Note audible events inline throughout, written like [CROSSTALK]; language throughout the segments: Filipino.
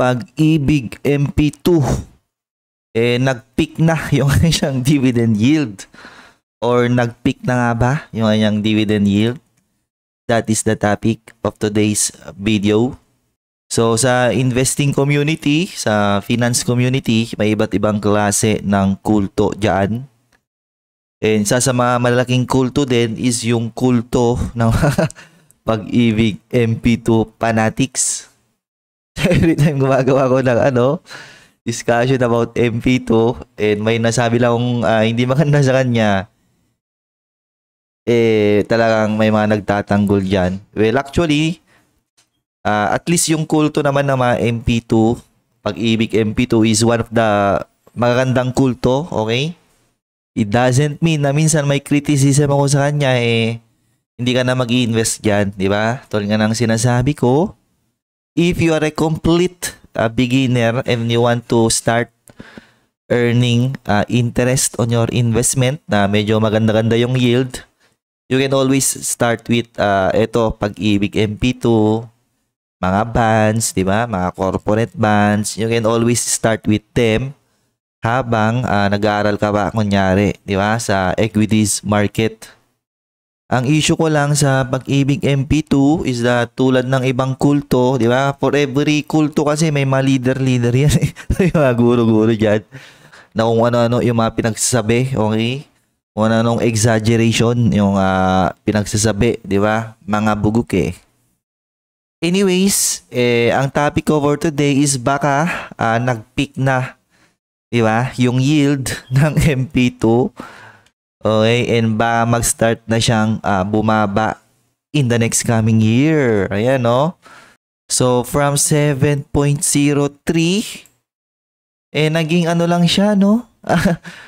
Pag-ibig MP2 eh nag-peak na [LAUGHS] yung kanyang dividend yield or nag-peak na nga ba yung kanyang dividend yield? That is the topic of today's video. So sa investing community, sa finance community, may iba't ibang klase ng kulto diyan. And isa sa mga malalaking kulto din is yung kulto ng [LAUGHS] pag-ibig MP2 fanatics [LAUGHS] every time gumagawa ko ng ano, discussion about MP2 and may nasabi lang akong uh, hindi maganda sa kanya, eh talagang may mga nagtatanggol dyan. Well, actually, uh, at least yung kulto naman ng mga MP2, pag-ibig MP2 is one of the magagandang kulto, okay? It doesn't mean na minsan may criticism ako sa kanya eh hindi ka na mag invest dyan, di ba? Tol nga ng sinasabi ko, if you are a complete uh, beginner and you want to start earning uh, interest on your investment na medyo maganda-ganda yung yield, you can always start with uh, ito, pag-ibig MP2, mga bonds, di ba? Mga corporate bonds. You can always start with them habang uh, nag-aaral ka ba, kunyari, di ba? Sa equities market. Ang issue ko lang sa pag-ibig MP2 is that tulad ng ibang kulto, di ba? For every kulto kasi may mga leader-leader yan. Eh. [LAUGHS] may mga guro-guro dyan na kung ano-ano yung mga pinagsasabi, okay? Kung ano-anong exaggeration yung uh, pinagsasabi, di ba? Mga bugok eh. Anyways, eh, ang topic ko for today is baka uh, nag-peak na, di ba? Yung yield [LAUGHS] ng MP2 Okay, and ba mag-start na siyang uh, bumaba in the next coming year. Ayan, no? Oh. So, from 7.03, eh, naging ano lang siya, no?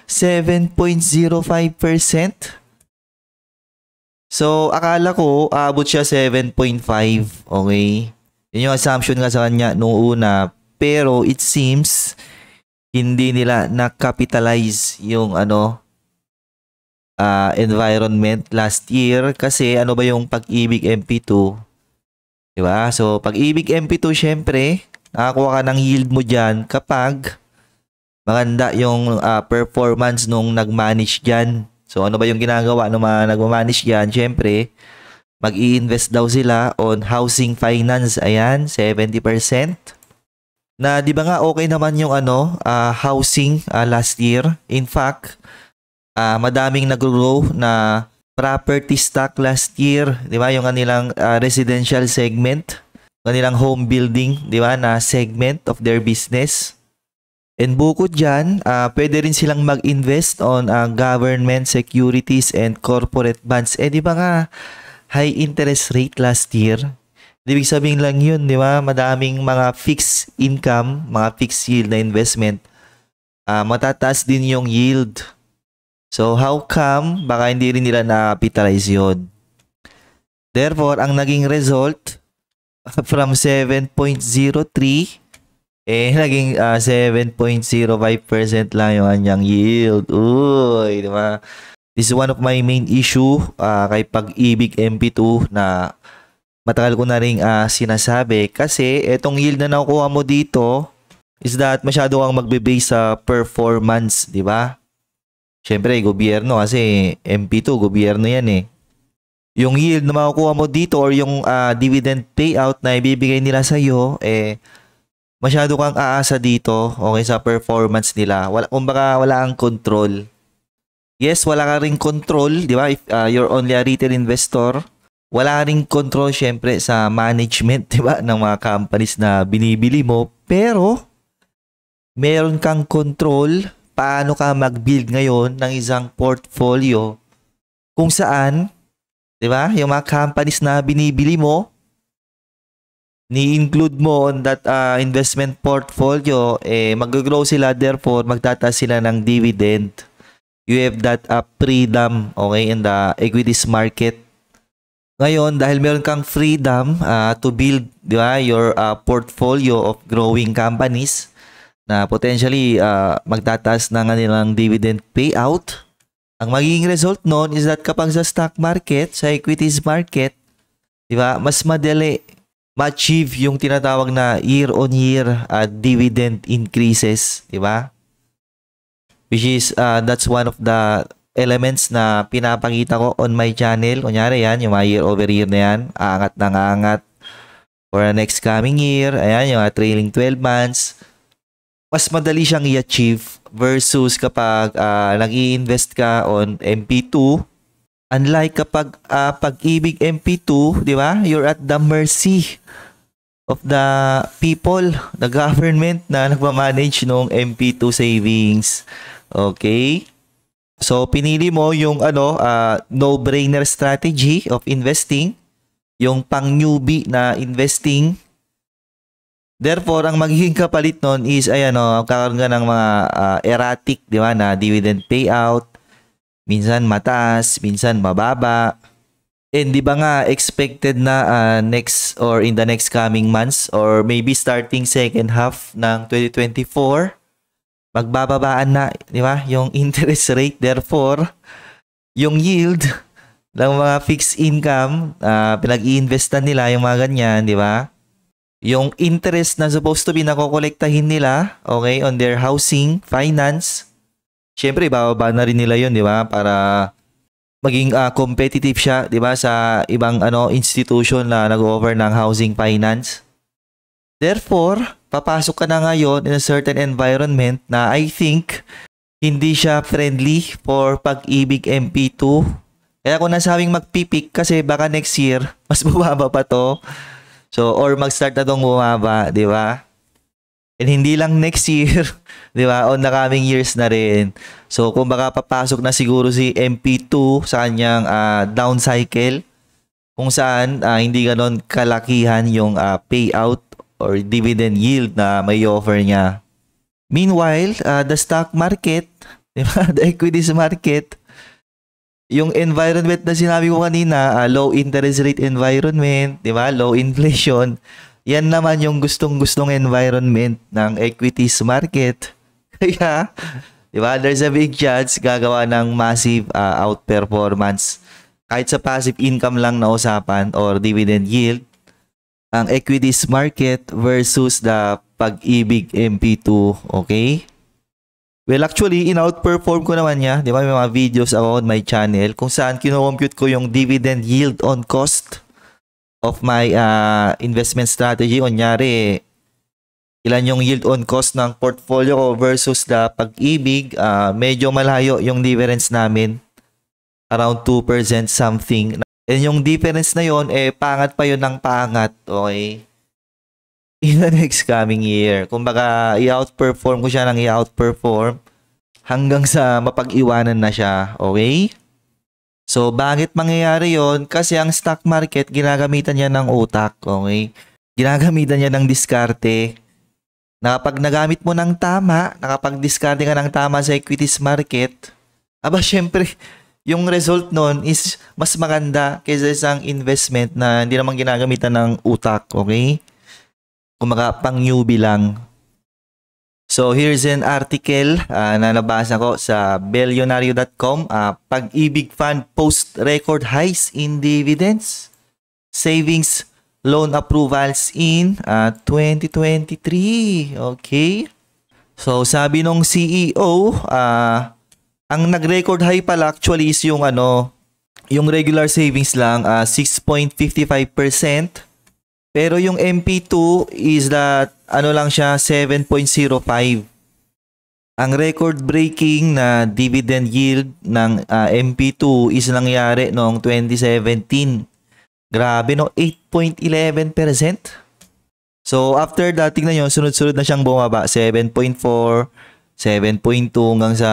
7.05%. [LAUGHS] So, akala ko, aabot siya 7.5. Okay? Yun yung assumption nga sa kanya nung una. Pero, it seems, hindi nila na-capitalize yung ano, uh, environment last year kasi ano ba yung pag-ibig MP2? 'Di ba? So pag-ibig MP2 syempre, nakakuha ka ng yield mo diyan kapag maganda yung uh, performance nung nag-manage diyan. So ano ba yung ginagawa nung mga nagma-manage diyan? Syempre, mag-i-invest daw sila on housing finance. Ayan, 70% na 'di ba nga okay naman yung ano uh, housing uh, last year in fact uh, madaming nag-grow na property stock last year, 'di ba? Yung kanilang uh, residential segment, kanilang home building, 'di ba, na segment of their business. And bukod diyan, uh, ah, pwede rin silang mag-invest on uh, government securities and corporate bonds. Eh 'di ba nga high interest rate last year? Ibig sabihin lang 'yun, 'di ba? Madaming mga fixed income, mga fixed yield na investment. Uh, matataas din yung yield So how come baka hindi rin nila na-capitalize yun? Therefore, ang naging result [LAUGHS] from 7.03 eh, naging uh, ah, 7.05% lang yung kanyang yield. Uy, di ba? This is one of my main issue uh, kay Pag-ibig MP2 na matagal ko na rin uh, ah, sinasabi. Kasi itong yield na nakukuha mo dito is that masyado kang magbe-base sa performance, di ba? Siyempre, gobyerno kasi MP2, gobyerno yan eh. Yung yield na makukuha mo dito or yung uh, dividend payout na ibibigay nila sa iyo eh masyado kang aasa dito okay sa performance nila. Wala kumbaga wala kang control. Yes, wala ka ring control, di ba? If uh, you're only a retail investor, wala ring control siyempre, sa management, [LAUGHS] di ba, ng mga companies na binibili mo, pero meron kang control paano ka mag-build ngayon ng isang portfolio kung saan, di ba, yung mga companies na binibili mo, ni-include mo on that uh, investment portfolio, eh, mag-grow sila, therefore, magtataas sila ng dividend. You have that uh, freedom, okay, in the equities market. Ngayon, dahil meron kang freedom uh, to build, di ba, your uh, portfolio of growing companies, na potentially uh, magtataas ng kanilang dividend payout. Ang magiging result noon is that kapag sa stock market, sa equities market, di ba, mas madali ma-achieve yung tinatawag na year-on-year -year, uh, dividend increases, di ba? Which is, uh, that's one of the elements na pinapakita ko on my channel. Kunyari yan, yung year-over-year -year na yan, aangat na aangat for the next coming year. Ayan, yung uh, trailing 12 months mas madali siyang i-achieve versus kapag uh, ah, nag invest ka on MP2. Unlike kapag uh, pag-ibig MP2, di ba? You're at the mercy of the people, the government na nagmamanage ng MP2 savings. Okay? So, pinili mo yung ano, uh, no-brainer strategy of investing, yung pang-newbie na investing Therefore, ang magiging kapalit nun is, ayan o, oh, kakaroon ka ng mga uh, erratic, di ba, na dividend payout, minsan mataas, minsan mababa. And di ba nga, expected na uh, next or in the next coming months or maybe starting second half ng 2024, magbababaan na, di ba, yung [LAUGHS] interest rate. Therefore, yung yield [LAUGHS] ng mga fixed income, uh, ah, pinag iinvestan nila yung mga ganyan, di ba? yung interest na supposed to be nakokolektahin nila, okay, on their housing, finance, syempre, bababa na rin nila yun, di ba? Para maging uh, competitive siya, di ba, sa ibang ano institution na nag-offer ng housing finance. Therefore, papasok ka na ngayon in a certain environment na I think hindi siya friendly for pag-ibig MP2. Kaya kung nasabing magpipik kasi baka next year, [LAUGHS] mas bumaba pa to. So, or mag-start na tong bumaba, di ba? And hindi lang next year, [LAUGHS] di ba? On the coming years na rin. So, kung baka papasok na siguro si MP2 sa kanyang uh, down cycle, kung saan uh, hindi ganon kalakihan yung uh, payout or dividend yield na may offer niya. Meanwhile, uh, the stock market, [LAUGHS] di ba? the equities market, yung environment na sinabi ko kanina, uh, low interest rate environment, di ba? Low inflation. Yan naman yung gustong-gustong environment ng equities market. [LAUGHS] Kaya, di ba? There's a big chance gagawa ng massive uh, outperformance. Kahit sa passive income lang na usapan or dividend yield, ang equities market versus the pag-ibig MP2, okay? Well, actually, in-outperform ko naman niya. Di ba? May mga videos ako on my channel kung saan kinocompute ko yung dividend yield on cost of my uh, investment strategy. Kunyari, ilan yung yield on cost ng portfolio ko versus the pag-ibig. Uh, medyo malayo yung difference namin. Around 2% something. And yung difference na yon eh, pangat pa yon ng pangat. Okay? in [LAUGHS] the next coming year. Kung baka i-outperform ko siya ng i-outperform hanggang sa mapag-iwanan na siya. Okay? So, bakit mangyayari yon? Kasi ang stock market, ginagamitan niya ng utak. Okay? Ginagamitan niya ng diskarte. Na kapag nagamit mo ng tama, nakapag-diskarte ka ng tama sa equities market, aba syempre, [LAUGHS] yung result nun is mas maganda kaysa isang investment na hindi naman ginagamitan ng utak. Okay? kumbaga pang newbie lang. So here's an article uh, na nabasa ko sa billionario.com, uh, ah, pag-ibig fund post record highs in dividends, savings loan approvals in uh, ah, 2023. Okay. So sabi nung CEO, uh, ang nag-record high pala actually is yung ano, yung regular savings lang uh, 6.55% pero yung MP2 is that ano lang siya 7.05. Ang record breaking na dividend yield ng uh, ah, MP2 is nangyari noong 2017. Grabe no, 8.11%. So after that, tingnan nyo, sunod-sunod na siyang bumaba. 7.4, 7.2 hanggang sa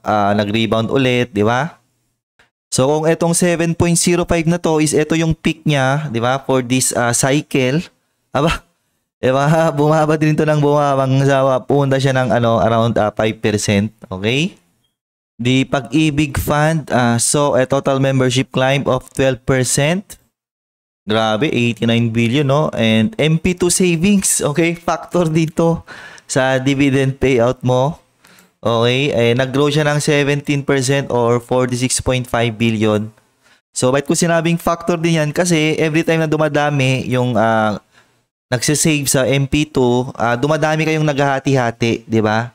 uh, nag-rebound ulit, di ba? So kung itong 7.05 na to is ito yung peak niya, 'di ba? For this uh, cycle. Aba, eh ba, [LAUGHS] bumaba din to ng bumabang. ng sawa. Pumunta siya ng ano around uh, ah, 5%, okay? Di Pag-ibig Fund uh, saw a total membership climb of 12%. Grabe, 89 billion, no? And MP2 savings, okay? Factor dito sa dividend payout mo. Okay, eh, nag-grow siya ng 17% or 46.5 billion. So, bakit ko sinabing factor din yan? Kasi every time na dumadami yung uh, nagsisave sa MP2, uh, ah, dumadami kayong naghahati-hati, di ba?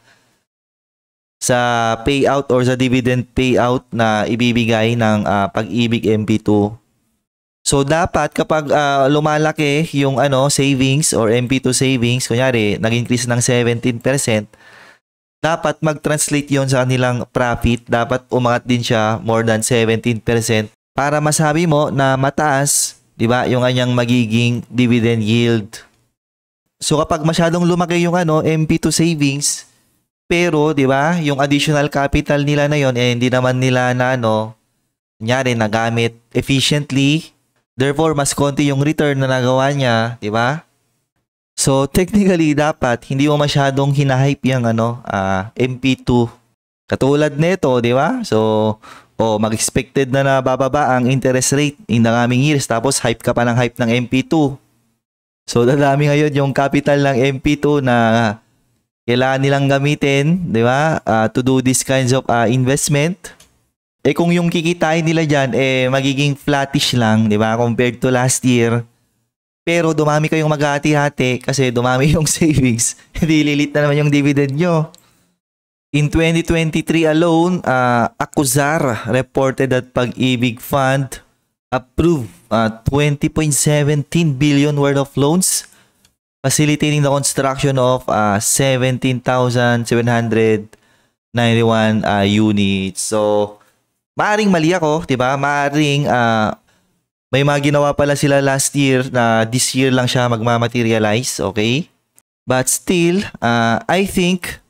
Sa payout or sa dividend payout na ibibigay ng uh, pag-ibig MP2. So dapat kapag uh, lumalaki yung ano savings or MP2 savings, kunyari nag-increase ng 17%, dapat mag-translate yon sa kanilang profit. Dapat umangat din siya more than 17% para masabi mo na mataas, 'di ba, yung kanyang magiging dividend yield. So kapag masyadong lumaki yung ano, MP to savings, pero 'di ba, yung additional capital nila na yon eh hindi naman nila na ano, nyari nagamit efficiently. Therefore, mas konti yung return na nagawa niya, 'di ba? So technically dapat hindi mo masyadong hinahype yung ano uh, ah, MP2. Katulad nito, 'di ba? So oh, mag-expected na na bababa ang interest rate in the coming years tapos hype ka pa ng hype ng MP2. So dadami ngayon yung capital ng MP2 na kailangan nilang gamitin, 'di ba? Uh, to do this kinds of uh, investment. Eh kung yung kikitain nila diyan eh magiging flattish lang, 'di ba? Compared to last year pero dumami kayong maghati-hati kasi dumami [LAUGHS] yung savings. [LAUGHS] Hindi lilit na naman yung dividend nyo. In 2023 alone, uh, ah, Akuzar reported that Pag-ibig Fund approved uh, ah, 20.17 billion worth of loans facilitating the construction of uh, 17,791 uh, units. So, maring mali ako, 'di ba? Maring uh, ah, may mga ginawa pala sila last year na this year lang siya magmamaterialize, okay? But still, uh, I think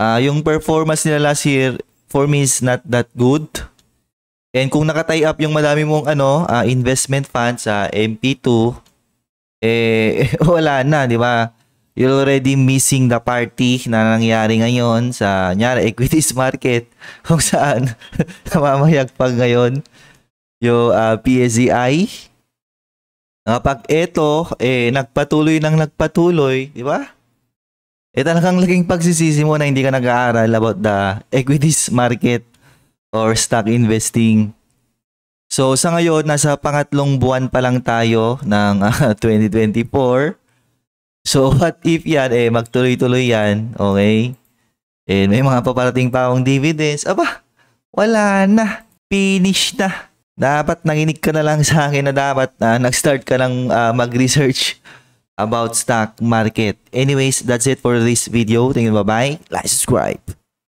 uh, yung performance nila last year for me is not that good. And kung nakatie up yung madami mong ano, uh, investment funds sa uh, MP2, eh [LAUGHS] wala na, di ba? You're already missing the party na nangyari ngayon sa nyari [LAUGHS] equities market kung saan [LAUGHS] pag ngayon yung uh, ah, PSEI. Kapag ah, ito, eh, nagpatuloy ng nagpatuloy, di ba? Eh, talagang laging pagsisisi mo na hindi ka nag-aaral about the [LAUGHS] equities market or stock investing. So, sa ngayon, nasa pangatlong buwan pa lang tayo ng uh, [LAUGHS] ah, 2024. So, [LAUGHS] what if yan? Eh, magtuloy-tuloy yan. Okay? And eh, may mga paparating pa akong dividends. Aba, wala na. Finish na dapat nanginig ka na lang sa akin na dapat uh, nag-start ka ng uh, ah, mag-research about stock market. Anyways, that's it for this video. Thank you. Bye-bye. Like, subscribe.